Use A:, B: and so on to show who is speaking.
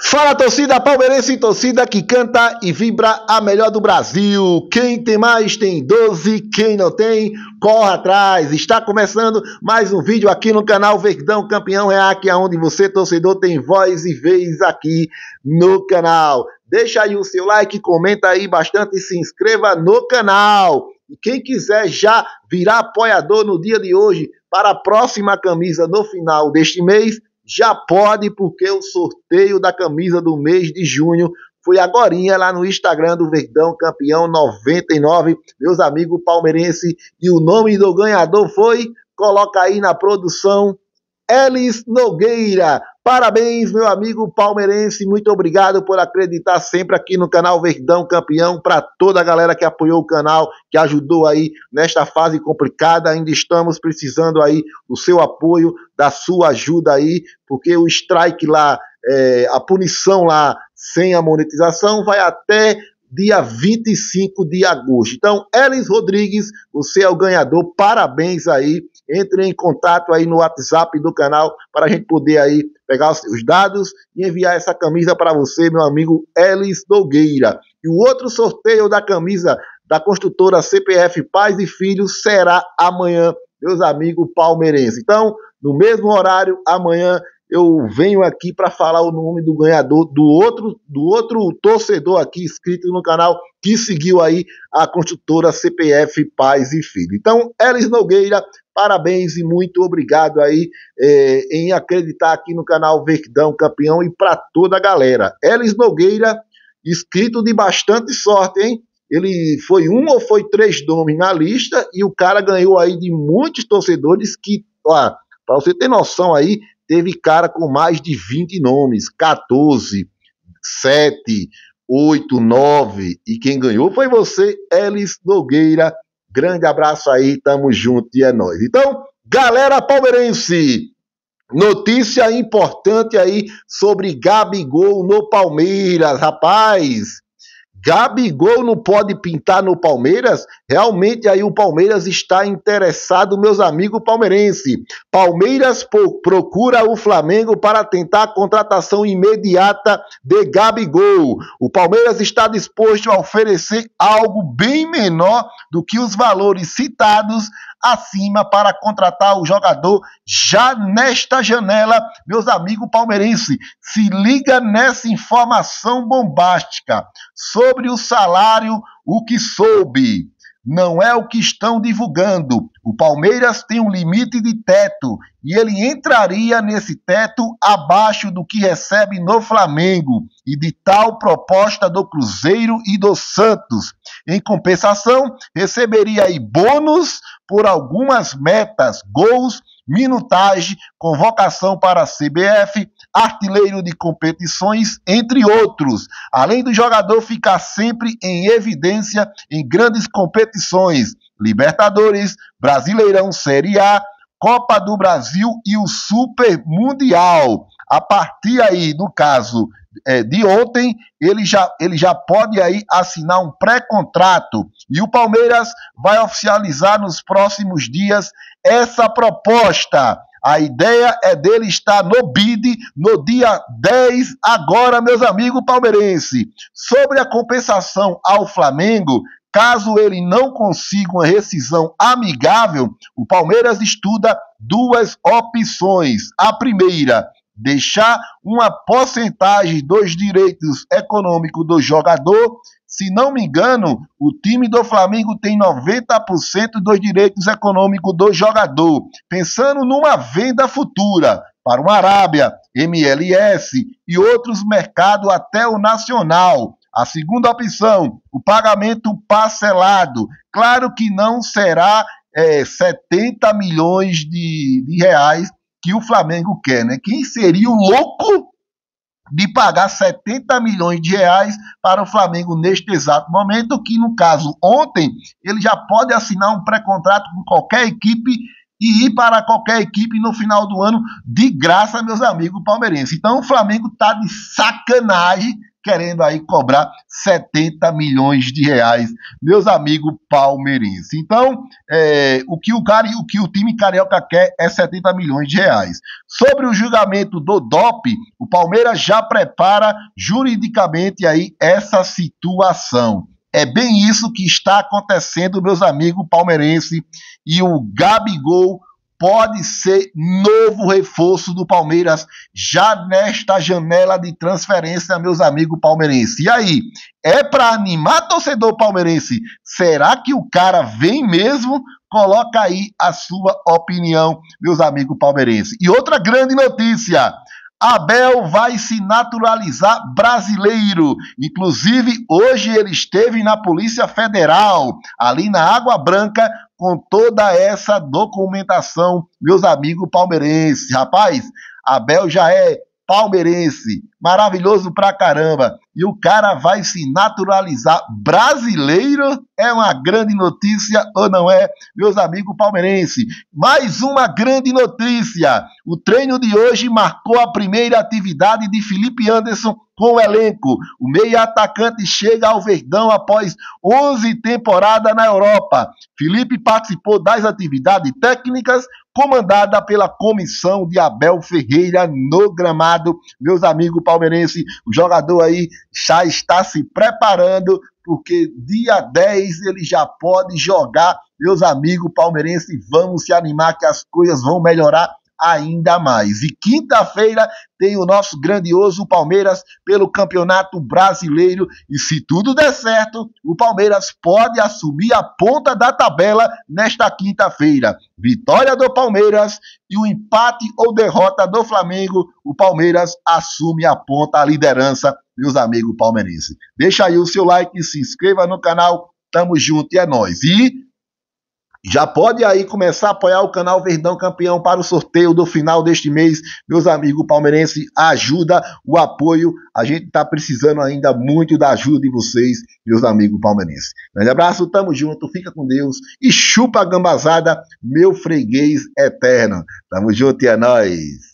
A: Fala torcida palmeirense, torcida que canta e vibra a melhor do Brasil. Quem tem mais tem 12, quem não tem, corre atrás. Está começando mais um vídeo aqui no canal Verdão Campeão é aqui onde você, torcedor, tem voz e vez aqui no canal. Deixa aí o seu like, comenta aí bastante e se inscreva no canal. E quem quiser já virar apoiador no dia de hoje para a próxima camisa no final deste mês, já pode, porque o sorteio da camisa do mês de junho foi agora lá no Instagram do Verdão Campeão 99. Meus amigos palmeirense, e o nome do ganhador foi, coloca aí na produção, Elis Nogueira. Parabéns, meu amigo palmeirense. Muito obrigado por acreditar sempre aqui no canal Verdão Campeão. Para toda a galera que apoiou o canal, que ajudou aí nesta fase complicada. Ainda estamos precisando aí do seu apoio, da sua ajuda aí, porque o strike lá, é, a punição lá sem a monetização vai até dia 25 de agosto. Então, Elis Rodrigues, você é o ganhador. Parabéns aí entre em contato aí no WhatsApp do canal para a gente poder aí pegar os seus dados e enviar essa camisa para você, meu amigo Elis Nogueira. E o outro sorteio da camisa da construtora CPF Pais e Filhos será amanhã, meus amigos palmeirenses. Então, no mesmo horário, amanhã eu venho aqui para falar o nome do ganhador, do outro, do outro torcedor aqui inscrito no canal que seguiu aí a construtora CPF Pais e Filhos. Então, Elis Nogueira Parabéns e muito obrigado aí é, em acreditar aqui no canal Verdão Campeão e para toda a galera. Elis Nogueira, escrito de bastante sorte, hein? Ele foi um ou foi três nomes na lista e o cara ganhou aí de muitos torcedores que, para você ter noção aí, teve cara com mais de 20 nomes, 14, 7, 8, 9 e quem ganhou foi você, Elis Nogueira Grande abraço aí, tamo junto e é nóis. Então, galera palmeirense, notícia importante aí sobre Gabigol no Palmeiras, rapaz. Gabigol não pode pintar no Palmeiras? Realmente aí o Palmeiras está interessado, meus amigos palmeirense. Palmeiras procura o Flamengo para tentar a contratação imediata de Gabigol. O Palmeiras está disposto a oferecer algo bem menor do que os valores citados acima para contratar o jogador já nesta janela. Meus amigos palmeirenses, se liga nessa informação bombástica sobre o salário, o que soube. Não é o que estão divulgando. O Palmeiras tem um limite de teto e ele entraria nesse teto abaixo do que recebe no Flamengo e de tal proposta do Cruzeiro e do Santos. Em compensação, receberia aí bônus por algumas metas, gols, minutagem, convocação para a CBF, artilheiro de competições, entre outros. Além do jogador ficar sempre em evidência em grandes competições. Libertadores, Brasileirão Série A, Copa do Brasil e o Super Mundial. A partir aí, no caso é, de ontem, ele já, ele já pode aí assinar um pré-contrato e o Palmeiras vai oficializar nos próximos dias essa proposta. A ideia é dele estar no BID no dia 10, agora, meus amigos palmeirense. Sobre a compensação ao Flamengo, caso ele não consiga uma rescisão amigável, o Palmeiras estuda duas opções. A primeira, deixar uma porcentagem dos direitos econômicos do jogador. Se não me engano, o time do Flamengo tem 90% dos direitos econômicos do jogador, pensando numa venda futura para o Arábia, MLS e outros mercados até o nacional. A segunda opção, o pagamento parcelado. Claro que não será é, eh, 70 milhões de, de reais que o Flamengo quer, né? Quem seria o louco de pagar 70 milhões de reais para o Flamengo neste exato momento, que no caso ontem ele já pode assinar um pré-contrato com qualquer equipe e ir para qualquer equipe no final do ano de graça, meus amigos palmeirenses. Então o Flamengo está de sacanagem querendo aí cobrar 70 milhões de reais, meus amigos palmeirenses. Então, é, o, que o, cara, o que o time carioca quer é 70 milhões de reais. Sobre o julgamento do DOP, o Palmeiras já prepara juridicamente aí essa situação. É bem isso que está acontecendo, meus amigos palmeirenses. E o Gabigol pode ser novo reforço do Palmeiras já nesta janela de transferência, meus amigos palmeirenses. E aí, é para animar torcedor palmeirense? Será que o cara vem mesmo? Coloca aí a sua opinião, meus amigos palmeirenses. E outra grande notícia: Abel vai se naturalizar brasileiro. Inclusive, hoje ele esteve na Polícia Federal, ali na Água Branca, com toda essa documentação, meus amigos palmeirenses. Rapaz, Abel já é palmeirense, maravilhoso pra caramba. E o cara vai se naturalizar brasileiro? É uma grande notícia ou não é, meus amigos palmeirenses? Mais uma grande notícia. O treino de hoje marcou a primeira atividade de Felipe Anderson com o elenco. O meia atacante chega ao Verdão após 11 temporadas na Europa. Felipe participou das atividades técnicas comandada pela comissão de Abel Ferreira no gramado. Meus amigos palmeirenses, o jogador aí já está se preparando, porque dia 10 ele já pode jogar. Meus amigos palmeirenses, vamos se animar que as coisas vão melhorar ainda mais. E quinta-feira tem o nosso grandioso Palmeiras pelo Campeonato Brasileiro. E se tudo der certo, o Palmeiras pode assumir a ponta da tabela nesta quinta-feira. Vitória do Palmeiras e o empate ou derrota do Flamengo, o Palmeiras assume a ponta, a liderança, meus amigos palmeirenses. Deixa aí o seu like, se inscreva no canal. Tamo junto e é nóis. E já pode aí começar a apoiar o canal Verdão Campeão para o sorteio do final deste mês. Meus amigos palmeirense, ajuda, o apoio. A gente está precisando ainda muito da ajuda de vocês, meus amigos palmeirenses. Grande abraço, tamo junto, fica com Deus e chupa a gambazada, meu freguês eterno. Tamo junto e é nóis.